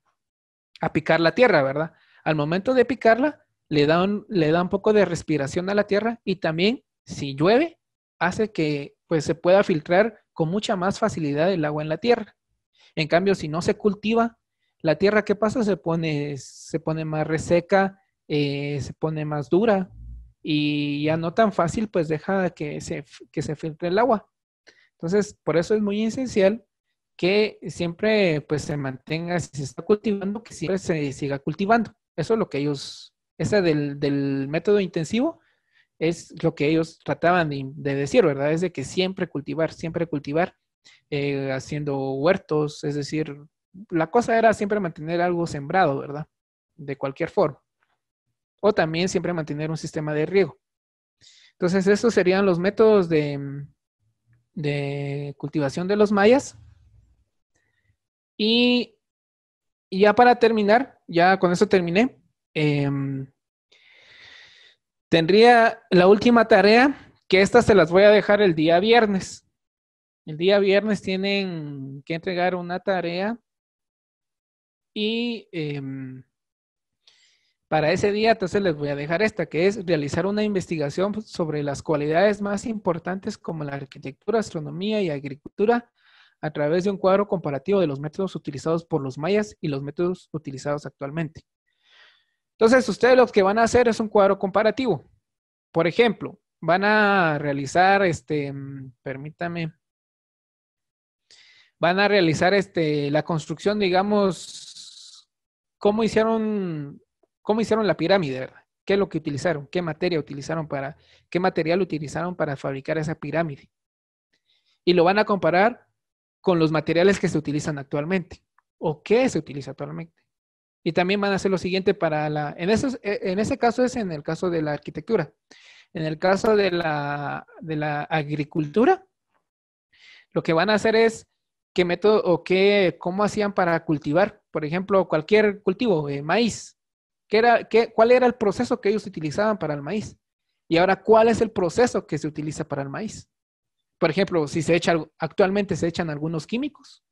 picar la tierra, ¿verdad? Al momento de picarla, le dan le da un poco de respiración a la tierra y también, si llueve, hace que pues, se pueda filtrar con mucha más facilidad el agua en la tierra. En cambio, si no se cultiva, la tierra, ¿qué pasa? Se pone, se pone más reseca, eh, se pone más dura y ya no tan fácil, pues deja que se, que se filtre el agua. Entonces, por eso es muy esencial que siempre pues se mantenga, si se está cultivando, que siempre se siga cultivando. Eso es lo que ellos, esa del, método intensivo, es lo que ellos trataban de, decir, ¿verdad? Es de que siempre cultivar, siempre cultivar eh, haciendo huertos, es decir, la cosa era siempre mantener algo sembrado, ¿verdad? De cualquier forma. O también siempre mantener un sistema de riego. Entonces, esos serían los métodos de, cultivación de los mayas. Y, ya para terminar, ya con eso terminé, em, tendría la última tarea, que estas se las voy a dejar el día viernes. El día viernes tienen que entregar una tarea y em, para ese día, entonces les voy a dejar esta, que es realizar una investigación sobre las cualidades más importantes como la arquitectura, astronomía y agricultura a través de un cuadro comparativo de los métodos utilizados por los mayas y los métodos utilizados actualmente. Entonces, ustedes lo que van a hacer es un cuadro comparativo. Por ejemplo, van a realizar, este, mm, permítame, van a realizar este, la construcción, digamos, cómo hicieron, hicieron la pirámide, ¿Qué es lo que utilizaron? ¿Qué materia utilizaron para, qué material utilizaron para fabricar esa pirámide? Y lo van a comparar con los materiales que se utilizan actualmente o qué se utiliza actualmente. Y también van a hacer lo siguiente para la, en, e, en ese caso es en el caso de la arquitectura. En el caso de la, de la agricultura, lo que van a hacer es qué método o qué, cómo hacían para cultivar, por ejemplo, cualquier cultivo, de eh, maíz. ¿Qué era, qué, ¿Cuál era el proceso que ellos utilizaban para el maíz? Y ahora, ¿cuál es el proceso que se utiliza para el maíz? Por ejemplo, si se echa, actualmente se echan algunos químicos.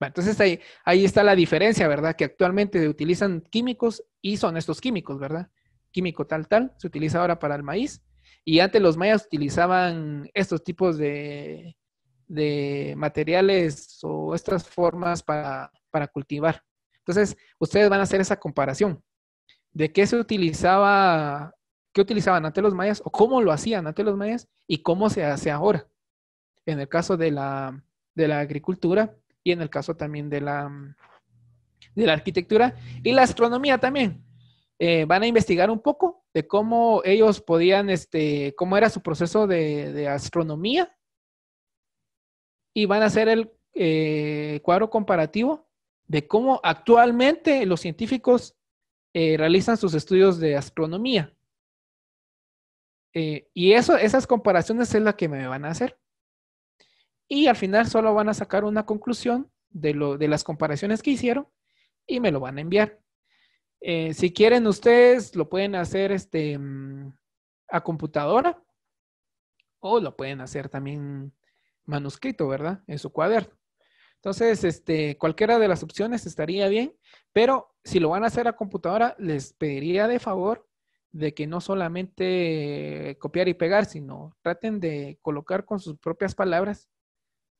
entonces ahí, ahí está la diferencia, ¿verdad? Que actualmente utilizan químicos y son estos químicos, ¿verdad? Químico tal, tal, se utiliza ahora para el maíz. Y antes los mayas utilizaban estos tipos de, de materiales o estas formas para, cultivar. Entonces, ustedes van a hacer esa comparación de qué se utilizaba, qué utilizaban antes los mayas o cómo lo hacían antes los mayas y cómo se hace ahora. En el caso de la, de la agricultura y en el caso también de la, de la arquitectura y la astronomía también. Eh, van a investigar un poco de cómo ellos podían, este, cómo era su proceso de astronomía y van a hacer el eh, cuadro comparativo de cómo actualmente los científicos eh, realizan sus estudios de astronomía. Eh, y eso, esas comparaciones es la que me van a hacer. Y al final solo van a sacar una conclusión de, de las comparaciones que hicieron y me lo van a enviar. si quieren ustedes, lo pueden hacer este, mm, a computadora o lo pueden hacer también manuscrito, ¿verdad? En su cuaderno. Entonces, este, cualquiera de las opciones estaría bien, pero si lo van a hacer a computadora, les pediría de favor de que no solamente copiar y pegar, sino traten de colocar con sus propias palabras,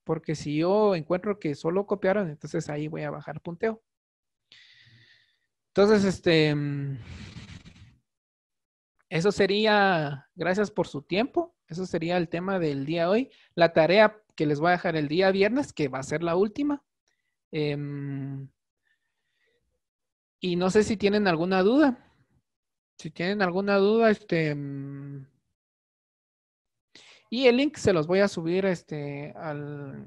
porque si yo encuentro que solo copiaron, entonces ahí voy a bajar punteo. Entonces, este, eso sería, gracias por su tiempo. Eso sería el tema del día hoy. La tarea que les voy a dejar el día viernes, que va a ser la última. Em, y no sé si tienen alguna duda. Si tienen alguna duda, este... Em, y el link se los voy a subir este, al,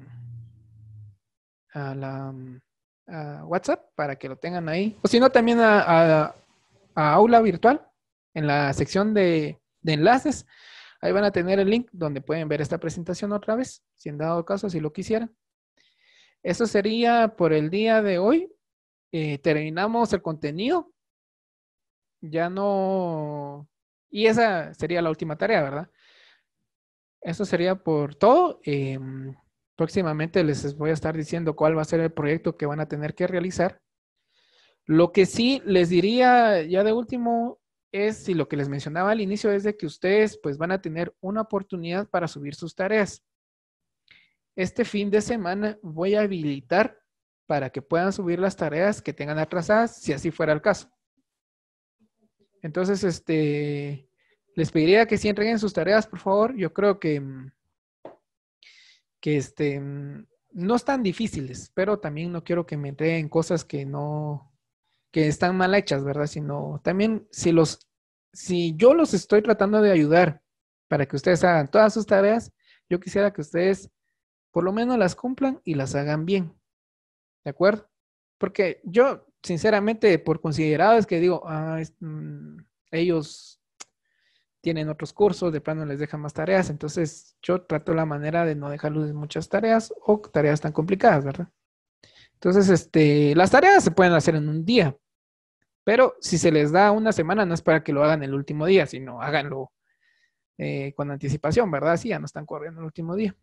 a la WhatsApp para que lo tengan ahí. O si no, también a aula virtual en la sección de, enlaces, ahí van a tener el link donde pueden ver esta presentación otra vez, si en dado caso, si lo quisieran. Eso sería por el día de hoy. Eh, terminamos el contenido. Ya no... Y esa sería la última tarea, ¿verdad? Eso sería por todo. Em, próximamente les voy a estar diciendo cuál va a ser el proyecto que van a tener que realizar. Lo que sí les diría ya de último es, si lo que les mencionaba al inicio, es de que ustedes pues van a tener una oportunidad para subir sus tareas. Este fin de semana voy a habilitar para que puedan subir las tareas que tengan atrasadas, si así fuera el caso. Entonces, este, les pediría que sí entreguen sus tareas, por favor. Yo creo que, mm, que este, mm, no están difíciles, pero también no quiero que me entreguen cosas que no, están mal hechas, ¿verdad? Sino también si los, si yo los estoy tratando de ayudar para que ustedes hagan todas sus tareas, yo quisiera que ustedes por lo menos las cumplan y las hagan bien. ¿De acuerdo? Porque yo, sinceramente, por considerado es que digo, ah, mm, ellos tienen otros cursos, de plano les dejan más tareas, entonces yo trato la manera de no dejarles muchas tareas o tareas tan complicadas, ¿verdad? Entonces, este, las tareas se pueden hacer en un día, pero si se les da una semana, no es para que lo hagan el último día, sino háganlo eh, con anticipación, ¿verdad? Sí, ya no están corriendo el último día.